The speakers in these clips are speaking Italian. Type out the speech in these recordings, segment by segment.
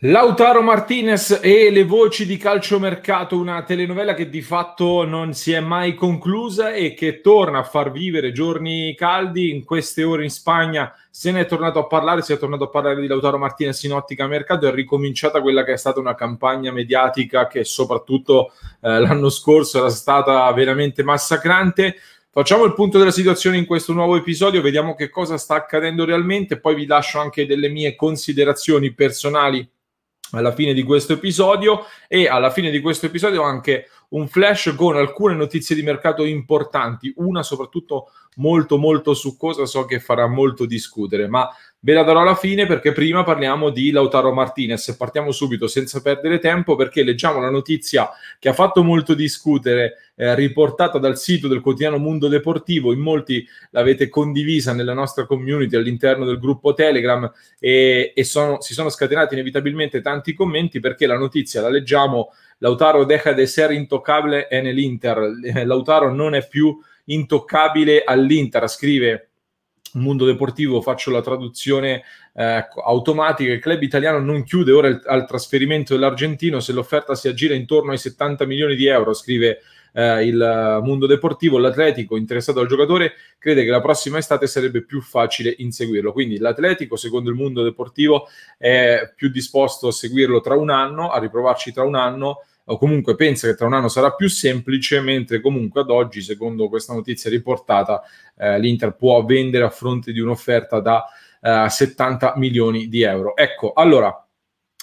Lautaro Martinez e le voci di calciomercato, una telenovela che di fatto non si è mai conclusa e che torna a far vivere giorni caldi. In queste ore in Spagna se ne è tornato a parlare, si è tornato a parlare di Lautaro Martinez in ottica mercato, è ricominciata quella che è stata una campagna mediatica che soprattutto eh, l'anno scorso era stata veramente massacrante. Facciamo il punto della situazione in questo nuovo episodio, vediamo che cosa sta accadendo realmente, poi vi lascio anche delle mie considerazioni personali alla fine di questo episodio e alla fine di questo episodio anche un flash con alcune notizie di mercato importanti, una soprattutto molto molto succosa, so che farà molto discutere, ma Ve la darò alla fine perché prima parliamo di Lautaro Martinez. Partiamo subito senza perdere tempo perché leggiamo la notizia che ha fatto molto discutere, eh, riportata dal sito del quotidiano Mundo Deportivo. In molti l'avete condivisa nella nostra community all'interno del gruppo Telegram e, e sono, si sono scatenati inevitabilmente tanti commenti perché la notizia la leggiamo. Lautaro deja de ser intocable nell'Inter. Lautaro non è più intoccabile all'Inter, scrive mondo deportivo faccio la traduzione eh, automatica, il club italiano non chiude ora il, al trasferimento dell'argentino se l'offerta si aggira intorno ai 70 milioni di euro, scrive eh, il eh, mondo deportivo, l'Atletico interessato al giocatore crede che la prossima estate sarebbe più facile inseguirlo, quindi l'Atletico secondo il mondo deportivo è più disposto a seguirlo tra un anno, a riprovarci tra un anno, o comunque pensa che tra un anno sarà più semplice, mentre comunque ad oggi, secondo questa notizia riportata, eh, l'Inter può vendere a fronte di un'offerta da eh, 70 milioni di euro. Ecco, allora,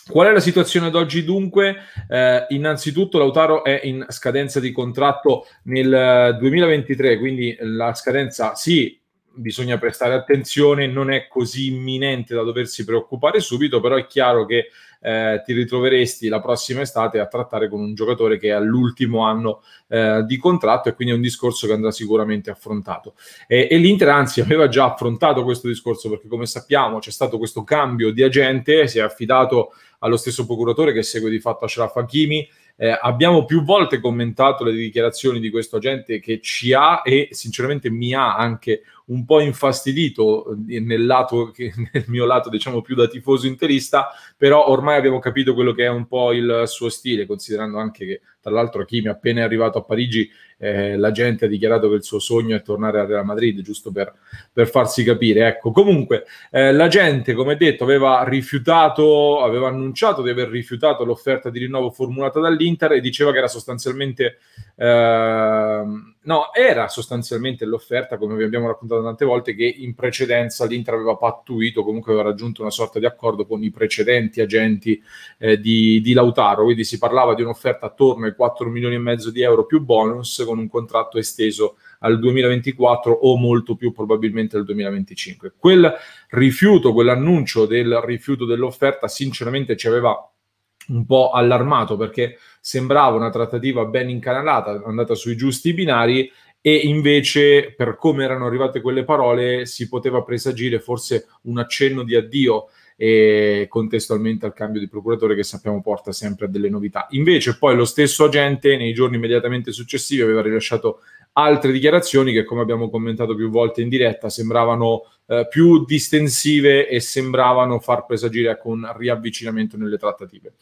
Qual è la situazione ad oggi dunque? Eh, innanzitutto Lautaro è in scadenza di contratto nel 2023, eh, quindi la scadenza sì bisogna prestare attenzione, non è così imminente da doversi preoccupare subito, però è chiaro che eh, ti ritroveresti la prossima estate a trattare con un giocatore che è all'ultimo anno eh, di contratto e quindi è un discorso che andrà sicuramente affrontato. E, e l'Inter anzi aveva già affrontato questo discorso perché come sappiamo c'è stato questo cambio di agente, si è affidato allo stesso procuratore che segue di fatto Ashraf Hakimi. Eh, abbiamo più volte commentato le dichiarazioni di questo agente che ci ha e sinceramente mi ha anche un po' infastidito eh, nel, lato, nel mio lato diciamo più da tifoso interista, però ormai abbiamo capito quello che è un po' il suo stile, considerando anche che tra l'altro Kimi appena è arrivato a Parigi eh, la gente ha dichiarato che il suo sogno è tornare a Real Madrid, giusto per, per farsi capire. Ecco, comunque eh, la gente, come detto, aveva rifiutato, aveva annunciato di aver rifiutato l'offerta di rinnovo formulata dall'Inter e diceva che era sostanzialmente... Eh, No, era sostanzialmente l'offerta, come vi abbiamo raccontato tante volte, che in precedenza l'Inter aveva pattuito, comunque aveva raggiunto una sorta di accordo con i precedenti agenti eh, di, di, Lautaro, quindi si parlava di un'offerta attorno ai 4 milioni e mezzo di euro più bonus con un contratto esteso al 2024 o molto più probabilmente al 2025. Quel rifiuto, quell'annuncio del rifiuto dell'offerta sinceramente ci aveva un po' allarmato perché sembrava una trattativa ben incanalata, andata sui giusti binari e invece per come erano arrivate quelle parole si poteva presagire forse un accenno di addio e contestualmente al cambio di procuratore che sappiamo porta sempre a delle novità. Invece poi lo stesso agente nei giorni immediatamente successivi aveva rilasciato altre dichiarazioni che come abbiamo commentato più volte in diretta sembravano eh, più distensive e sembravano far presagire con ecco, riavvicinamento nelle trattative.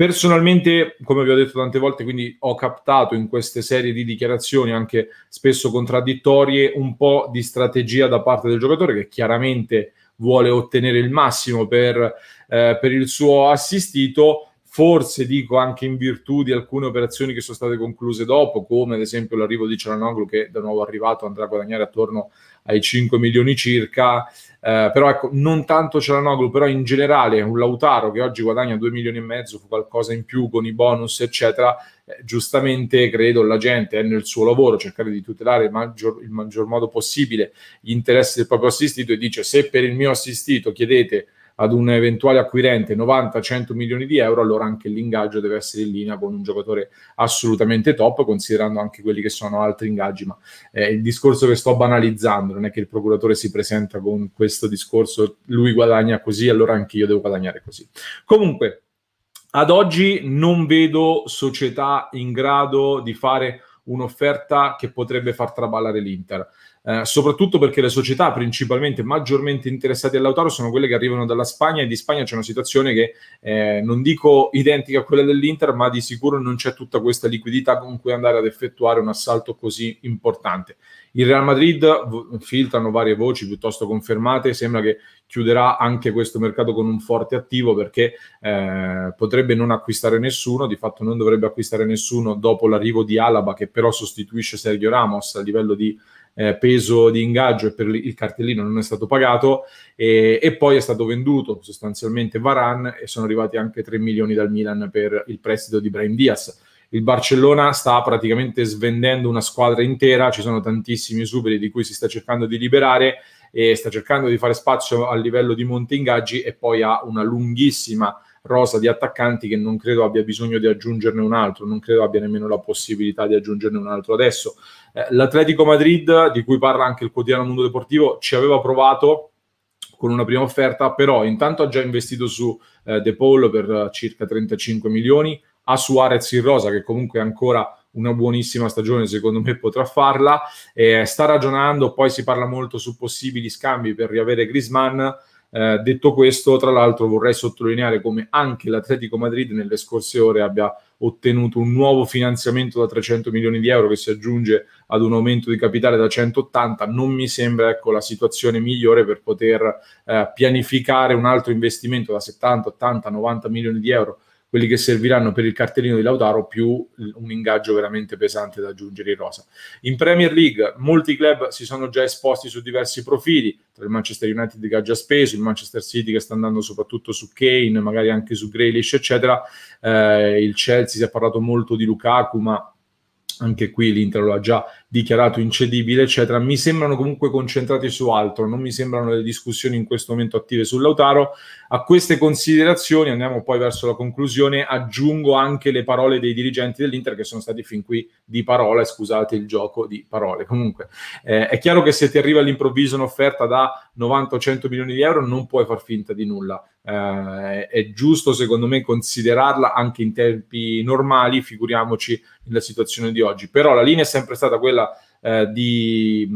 Personalmente, come vi ho detto tante volte, quindi ho captato in queste serie di dichiarazioni, anche spesso contraddittorie, un po' di strategia da parte del giocatore che chiaramente vuole ottenere il massimo per, eh, per il suo assistito forse dico anche in virtù di alcune operazioni che sono state concluse dopo, come ad esempio l'arrivo di Cialanoglu che da nuovo arrivato andrà a guadagnare attorno ai 5 milioni circa. Eh, però ecco, non tanto Cialanoglu, però in generale un Lautaro che oggi guadagna 2 milioni e mezzo, fu qualcosa in più con i bonus, eccetera. Eh, giustamente credo la gente è nel suo lavoro cercare di tutelare il maggior, il maggior modo possibile gli interessi del proprio assistito e dice se per il mio assistito chiedete ad un eventuale acquirente 90-100 milioni di euro, allora anche l'ingaggio deve essere in linea con un giocatore assolutamente top, considerando anche quelli che sono altri ingaggi. Ma eh, il discorso che sto banalizzando non è che il procuratore si presenta con questo discorso, lui guadagna così, allora anche io devo guadagnare così. Comunque, ad oggi non vedo società in grado di fare un'offerta che potrebbe far traballare l'Inter. Eh, soprattutto perché le società principalmente maggiormente interessate all'Autaro sono quelle che arrivano dalla Spagna e di Spagna c'è una situazione che eh, non dico identica a quella dell'Inter, ma di sicuro non c'è tutta questa liquidità con cui andare ad effettuare un assalto così importante. Il Real Madrid filtrano varie voci piuttosto confermate, sembra che chiuderà anche questo mercato con un forte attivo perché eh, potrebbe non acquistare nessuno, di fatto non dovrebbe acquistare nessuno dopo l'arrivo di Alaba che però sostituisce Sergio Ramos a livello di eh, peso di ingaggio e per il cartellino non è stato pagato e, e poi è stato venduto sostanzialmente Varan e sono arrivati anche 3 milioni dal Milan per il prestito di Brian Diaz. Il Barcellona sta praticamente svendendo una squadra intera, ci sono tantissimi esuberi di cui si sta cercando di liberare e sta cercando di fare spazio a livello di monte ingaggi e poi ha una lunghissima rosa di attaccanti che non credo abbia bisogno di aggiungerne un altro, non credo abbia nemmeno la possibilità di aggiungerne un altro adesso. Eh, L'Atletico Madrid, di cui parla anche il quotidiano Mondo Deportivo, ci aveva provato con una prima offerta, però intanto ha già investito su eh, De Paul per eh, circa 35 milioni, a Suarez in rosa che comunque ancora una buonissima stagione, secondo me potrà farla. Eh, sta ragionando, poi si parla molto su possibili scambi per riavere Grisman. Eh, detto questo, tra l'altro vorrei sottolineare come anche l'Atletico Madrid nelle scorse ore abbia ottenuto un nuovo finanziamento da 300 milioni di euro che si aggiunge ad un aumento di capitale da 180. Non mi sembra ecco, la situazione migliore per poter eh, pianificare un altro investimento da 70, 80, 90 milioni di euro quelli che serviranno per il cartellino di Lautaro più un ingaggio veramente pesante da aggiungere in rosa. In Premier League molti club si sono già esposti su diversi profili, tra il Manchester United che ha già speso, il Manchester City che sta andando soprattutto su Kane, magari anche su Grealish, eccetera. Eh, il Chelsea si è parlato molto di Lukaku, ma anche qui l'Inter lo ha già dichiarato incedibile, eccetera. Mi sembrano comunque concentrati su altro, non mi sembrano le discussioni in questo momento attive sull'Autaro. A queste considerazioni andiamo poi verso la conclusione, aggiungo anche le parole dei dirigenti dell'Inter che sono stati fin qui di parola, scusate il gioco di parole. Comunque eh, è chiaro che se ti arriva all'improvviso un'offerta da 90 o 100 milioni di euro non puoi far finta di nulla. Eh, è giusto secondo me considerarla anche in tempi normali, figuriamoci nella situazione di oggi. Però la linea è sempre stata quella eh, di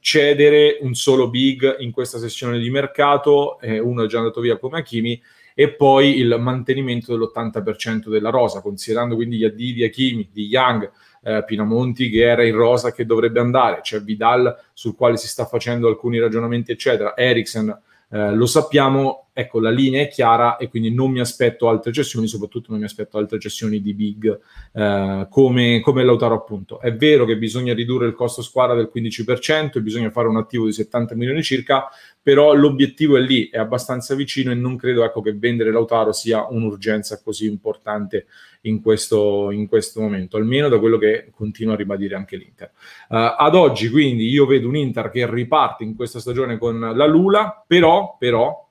cedere un solo big in questa sessione di mercato, eh, uno è già andato via come Hakimi, e poi il mantenimento dell'80% della rosa, considerando quindi gli addii di Hakimi, di Young, eh, Pinamonti che era in rosa che dovrebbe andare, c'è Vidal sul quale si sta facendo alcuni ragionamenti, eccetera, Eriksen, eh, lo sappiamo, ecco la linea è chiara e quindi non mi aspetto altre cessioni, soprattutto non mi aspetto altre cessioni di big eh, come, come Lautaro appunto. È vero che bisogna ridurre il costo squadra del 15%, e bisogna fare un attivo di 70 milioni circa, però l'obiettivo è lì, è abbastanza vicino e non credo ecco, che vendere Lautaro sia un'urgenza così importante in questo, in questo momento, almeno da quello che continua a ribadire anche l'Inter. Uh, ad oggi quindi io vedo un Inter che riparte in questa stagione con la Lula, però, però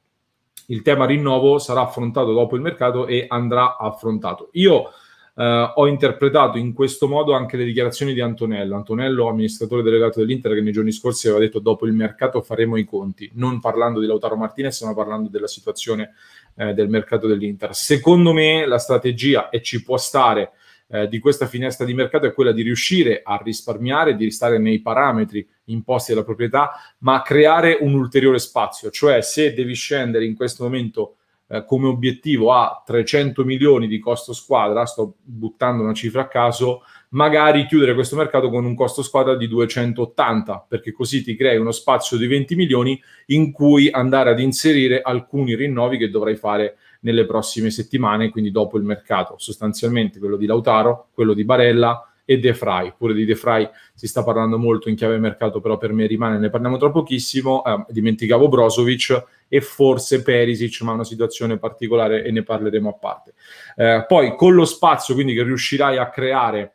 il tema rinnovo sarà affrontato dopo il mercato e andrà affrontato. Io eh, ho interpretato in questo modo anche le dichiarazioni di Antonello, Antonello amministratore delegato dell'Inter che nei giorni scorsi aveva detto dopo il mercato faremo i conti, non parlando di Lautaro Martinez ma parlando della situazione eh, del mercato dell'Inter. Secondo me la strategia, e ci può stare, eh, di questa finestra di mercato è quella di riuscire a risparmiare, di stare nei parametri imposti dalla proprietà, ma creare un ulteriore spazio, cioè se devi scendere in questo momento eh, come obiettivo a 300 milioni di costo squadra, sto buttando una cifra a caso, magari chiudere questo mercato con un costo squadra di 280, perché così ti crei uno spazio di 20 milioni in cui andare ad inserire alcuni rinnovi che dovrai fare nelle prossime settimane, quindi dopo il mercato, sostanzialmente quello di Lautaro, quello di Barella e De Frey. Pure di De Frey si sta parlando molto in chiave mercato, però per me rimane, ne parliamo tra pochissimo. Eh, dimenticavo Brozovic e forse Perisic, ma una situazione particolare e ne parleremo a parte. Eh, poi con lo spazio quindi che riuscirai a creare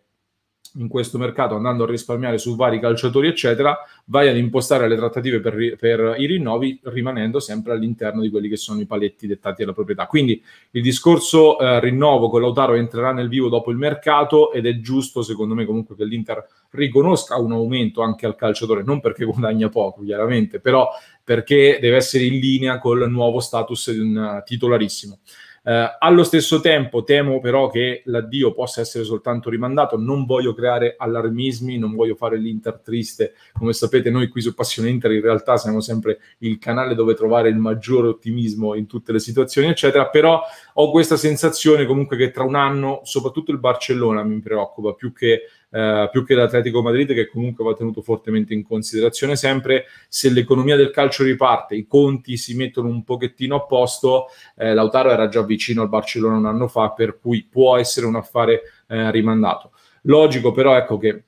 in questo mercato andando a risparmiare su vari calciatori, eccetera, vai ad impostare le trattative per, per, i rinnovi rimanendo sempre all'interno di quelli che sono i paletti dettati alla proprietà. Quindi il discorso eh, rinnovo con Lautaro entrerà nel vivo dopo il mercato ed è giusto, secondo me, comunque che l'Inter riconosca un aumento anche al calciatore, non perché guadagna poco, chiaramente, però perché deve essere in linea col nuovo status di un titolarissimo. Eh, allo stesso tempo temo però che l'addio possa essere soltanto rimandato, non voglio creare allarmismi, non voglio fare l'Inter triste, come sapete noi qui su Passione Inter in realtà siamo sempre il canale dove trovare il maggiore ottimismo in tutte le situazioni, eccetera, però ho questa sensazione comunque che tra un anno, soprattutto il Barcellona mi preoccupa più che eh, più che l'Atletico Madrid che comunque va tenuto fortemente in considerazione sempre, se l'economia del calcio riparte, i conti si mettono un pochettino a posto, eh, Lautaro era già vicino al Barcellona un anno fa, per cui può essere un affare eh, rimandato. Logico però ecco che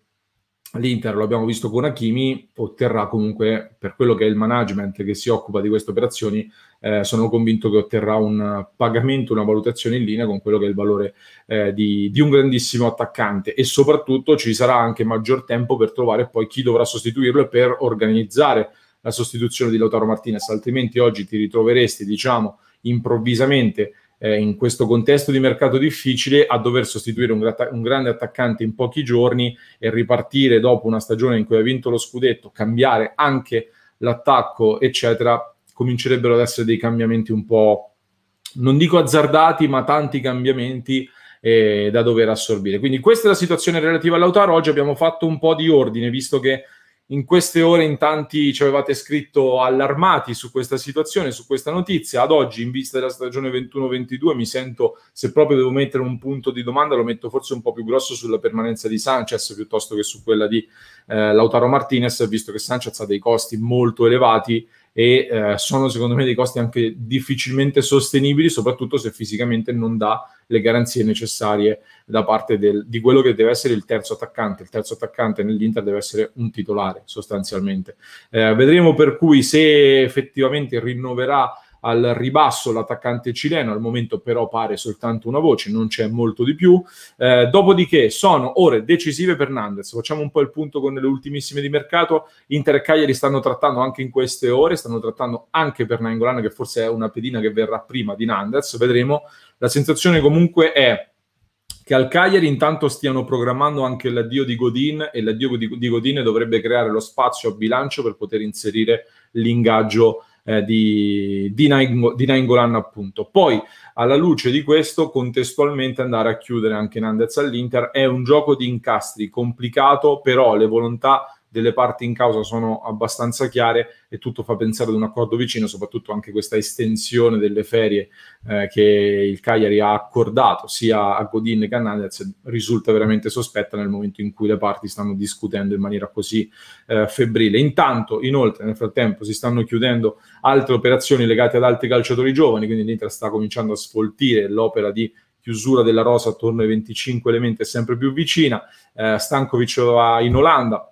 l'Inter, lo abbiamo visto con Hakimi, otterrà comunque, per quello che è il management che si occupa di queste operazioni, eh, sono convinto che otterrà un pagamento, una valutazione in linea con quello che è il valore eh, di, di, un grandissimo attaccante e soprattutto ci sarà anche maggior tempo per trovare poi chi dovrà sostituirlo e per organizzare la sostituzione di Lautaro Martinez, altrimenti oggi ti ritroveresti, diciamo, improvvisamente eh, in questo contesto di mercato difficile a dover sostituire un, gra- un, grande attaccante in pochi giorni e ripartire dopo una stagione in cui hai vinto lo scudetto, cambiare anche l'attacco, eccetera, comincerebbero ad essere dei cambiamenti un po', non dico azzardati, ma tanti cambiamenti eh, da dover assorbire. Quindi questa è la situazione relativa all'Autaro. Oggi abbiamo fatto un po' di ordine, visto che in queste ore in tanti ci avevate scritto allarmati su questa situazione, su questa notizia. Ad oggi, in vista della stagione 21-22, mi sento, se proprio devo mettere un punto di domanda, lo metto forse un po' più grosso sulla permanenza di Sanchez piuttosto che su quella di eh, Lautaro Martinez, visto che Sanchez ha dei costi molto elevati e eh, sono secondo me dei costi anche difficilmente sostenibili, soprattutto se fisicamente non dà le garanzie necessarie da parte del, di quello che deve essere il terzo attaccante. Il terzo attaccante nell'Inter deve essere un titolare sostanzialmente. Eh, vedremo per cui se effettivamente rinnoverà al ribasso l'attaccante cileno, al momento però pare soltanto una voce, non c'è molto di più. Eh, dopodiché sono ore decisive per Nandez, facciamo un po' il punto con le ultimissime di mercato, Inter e Cagliari stanno trattando anche in queste ore, stanno trattando anche per Nainggolan che forse è una pedina che verrà prima di Nandez, vedremo. La sensazione comunque è che al Cagliari intanto stiano programmando anche l'addio di Godin e l'addio di Godin dovrebbe creare lo spazio a bilancio per poter inserire l'ingaggio eh, di, di, Naing- di Nainggolan appunto. Poi alla luce di questo contestualmente andare a chiudere anche Nandez all'Inter è un gioco di incastri complicato però le volontà delle parti in causa sono abbastanza chiare e tutto fa pensare ad un accordo vicino, soprattutto anche questa estensione delle ferie eh, che il Cagliari ha accordato sia a Godin che a Nandez risulta veramente sospetta nel momento in cui le parti stanno discutendo in maniera così eh, febbrile. Intanto, inoltre, nel frattempo si stanno chiudendo altre operazioni legate ad altri calciatori giovani, quindi l'Inter sta cominciando a sfoltire l'opera di chiusura della rosa attorno ai 25 elementi è sempre più vicina. Eh, Stankovic va in Olanda,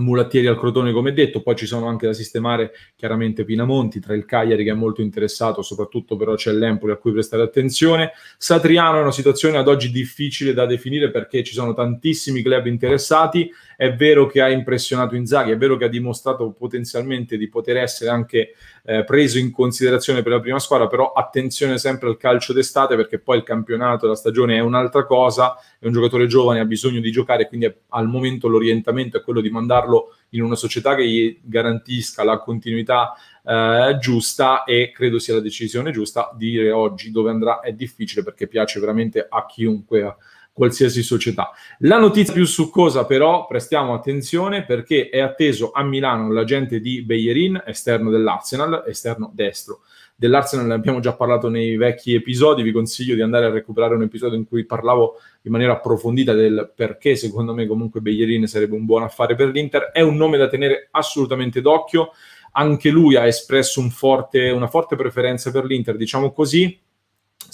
Mulattieri al Crotone, come detto, poi ci sono anche da sistemare chiaramente Pinamonti tra il Cagliari che è molto interessato, soprattutto però c'è l'Empoli a cui prestare attenzione. Satriano è una situazione ad oggi difficile da definire perché ci sono tantissimi club interessati è vero che ha impressionato Inzaghi, è vero che ha dimostrato potenzialmente di poter essere anche eh, preso in considerazione per la prima squadra, però attenzione sempre al calcio d'estate perché poi il campionato, la stagione è un'altra cosa, è un giocatore giovane, ha bisogno di giocare, quindi è, al momento l'orientamento è quello di mandarlo in una società che gli garantisca la continuità eh, giusta e credo sia la decisione giusta dire oggi dove andrà è difficile perché piace veramente a chiunque qualsiasi società. La notizia più succosa però, prestiamo attenzione perché è atteso a Milano l'agente di Beyerin, esterno dell'Arsenal, esterno destro. Dell'Arsenal ne abbiamo già parlato nei vecchi episodi, vi consiglio di andare a recuperare un episodio in cui parlavo in maniera approfondita del perché secondo me comunque Beyerin sarebbe un buon affare per l'Inter. È un nome da tenere assolutamente d'occhio, anche lui ha espresso un forte, una forte preferenza per l'Inter, diciamo così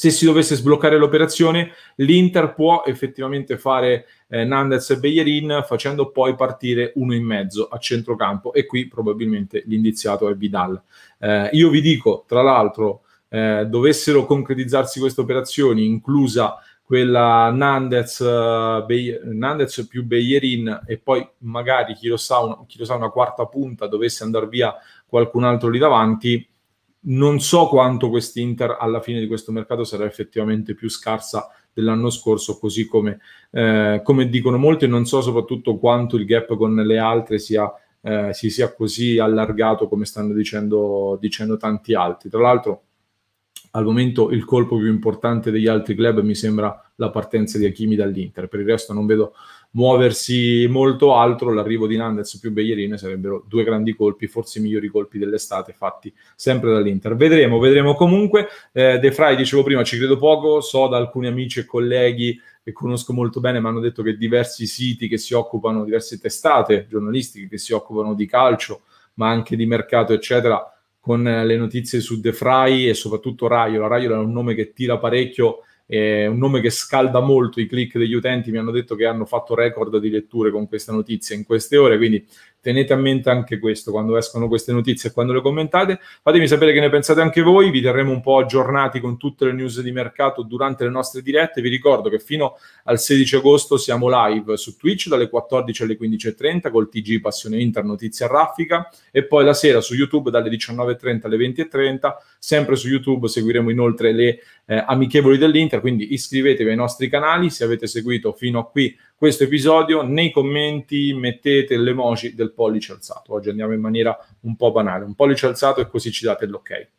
se si dovesse sbloccare l'operazione, l'Inter può effettivamente fare eh, Nandez e Beyerin facendo poi partire uno in mezzo a centrocampo e qui probabilmente l'indiziato è Vidal. Eh, io vi dico, tra l'altro, eh, dovessero concretizzarsi queste operazioni, inclusa quella Nandez, uh, eh, Be- Nandez più Beyerin e poi magari chi lo, sa, un- chi lo sa una quarta punta dovesse andare via qualcun altro lì davanti, non so quanto quest'Inter alla fine di questo mercato sarà effettivamente più scarsa dell'anno scorso, così come, eh, come dicono molti, non so soprattutto quanto il gap con le altre sia, eh, si sia così allargato come stanno dicendo, dicendo tanti altri. Tra l'altro, al momento il colpo più importante degli altri club mi sembra la partenza di Hakimi dall'Inter, per il resto non vedo muoversi molto altro, l'arrivo di Nandez più Bellerin sarebbero due grandi colpi, forse i migliori colpi dell'estate fatti sempre dall'Inter. Vedremo, vedremo comunque. Eh, De Frey, dicevo prima, ci credo poco, so da alcuni amici e colleghi che conosco molto bene, mi hanno detto che diversi siti che si occupano, diverse testate giornalistiche che si occupano di calcio, ma anche di mercato, eccetera, con le notizie su De Frey e soprattutto Raiola. Raiola è un nome che tira parecchio eh, un nome che scalda molto i click degli utenti, mi hanno detto che hanno fatto record di letture con questa notizia in queste ore, quindi tenete a mente anche questo quando escono queste notizie e quando le commentate. Fatemi sapere che ne pensate anche voi, vi terremo un po' aggiornati con tutte le news di mercato durante le nostre dirette. Vi ricordo che fino al 16 agosto siamo live su Twitch dalle 14 alle 15.30 col TG Passione Inter Notizia Raffica e poi la sera su YouTube dalle 19.30 alle 20.30. Sempre su YouTube seguiremo inoltre le eh, amichevoli dell'Inter, quindi iscrivetevi ai nostri canali se avete seguito fino a qui questo episodio, nei commenti mettete l'emoji del pollice alzato. Oggi andiamo in maniera un po' banale. Un pollice alzato e così ci date l'ok.